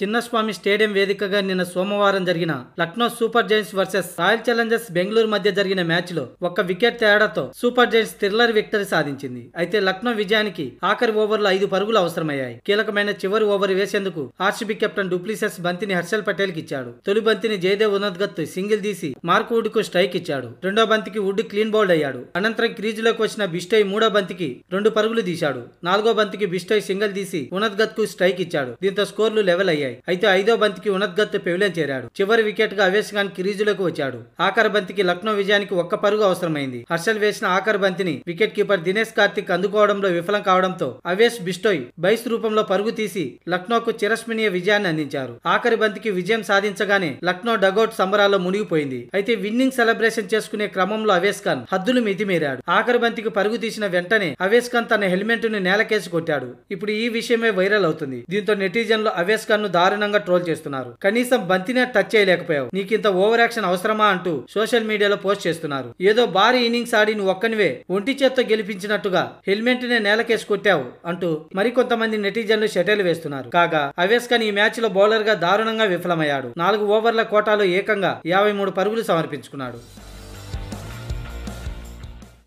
Chinnaswamy stadium వేదికగా నిన్న సోమవారం జరిగిన Lucknow Super Giants versus Royal Challengers Bengaluru మధ్య జరిగిన మ్యాచ్లో ఒక వికెట్ తేడాతో సూపర్ జైంట్స్ థ్రిల్లర్ విక్టరీ సాధించింది అయితే లక్నో విజయానికి ఆఖరి ఓవర్లు ఐదు పరుగులు అవసరమయ్యాయి కీలకమైన చివరి ఓవర్ వేసేందుకు ఆర్సీబీ కెప్టెన్ డూప్లిసెస్ బంతిని హర్షల్ పటేల్ కి ఇచ్చాడు తొలి బంతిని జయదేవ్ ఉన్నద్గత్తు సింగిల్ తీసి మార్క్ వుడ్ కు స్ట్రైక్ ఇచ్చాడు రెండో బంతికి వుడ్ క్లీన్ బౌల్డ్ అయ్యాడు అనంతరం లోకి వచ్చిన బిస్టోయ్ మూడో బంతికి రెండు పరుగులు తీశాడు నాలుగో బంతికి బిస్టోయ్ సింగిల్ తీసి ఉన్నద్గత్ కు స్ట్రైక్ ఇచ్చాడు దీంతో స్కోర్లు లెవెల్ అయ్యాయి అయ్యాయి అయితే ఐదో బంతికి ఉన్నద్గత్తు పెవిలియన్ చేరాడు చివరి గా అవేష్ ఖాన్ క్రీజులోకి వచ్చాడు ఆఖరి బంతికి లక్నో విజయానికి ఒక్క పరుగు అవసరమైంది హర్షల్ వేసిన ఆఖరి బంతిని వికెట్ కీపర్ దినేష్ కార్తిక్ అందుకోవడంలో విఫలం కావడంతో అవేష్ బిస్టోయ్ బైస్ రూపంలో పరుగు తీసి లక్నోకు చిరస్మణీయ విజయాన్ని అందించారు ఆఖరి బంతికి విజయం సాధించగానే లక్నో డగౌట్ సంబరాల్లో మునిగిపోయింది అయితే విన్నింగ్ సెలబ్రేషన్ చేసుకునే క్రమంలో అవేష్ ఖాన్ హద్దులు మితిమీరాడు ఆఖరి బంతికి పరుగు తీసిన వెంటనే అవేష్ ఖాన్ తన హెల్మెట్ ను నేలకేసి కొట్టాడు ఇప్పుడు ఈ విషయమే వైరల్ అవుతుంది దీంతో నెటిజన్లు అవేష్ ఖాన్ ను దారుణంగా ట్రోల్ చేస్తున్నారు కనీసం బంతినే టచ్ చేయలేకపోయావు నీకింత ఓవర్ యాక్షన్ అవసరమా అంటూ సోషల్ మీడియాలో పోస్ట్ చేస్తున్నారు ఏదో భారీ ఇన్నింగ్స్ ఆడి నువ్వు ఒక్కనివే ఒంటి చేత్తో గెలిపించినట్టుగా హెల్మెట్ నే నేలకేసి కొట్టావు అంటూ మరికొంతమంది నెటిజన్లు షటైల్ వేస్తున్నారు కాగా అవేస్ ఖాన్ ఈ మ్యాచ్ లో బౌలర్ గా దారుణంగా విఫలమయ్యాడు నాలుగు ఓవర్ల కోటాలో ఏకంగా యాభై మూడు పరుగులు సమర్పించుకున్నాడు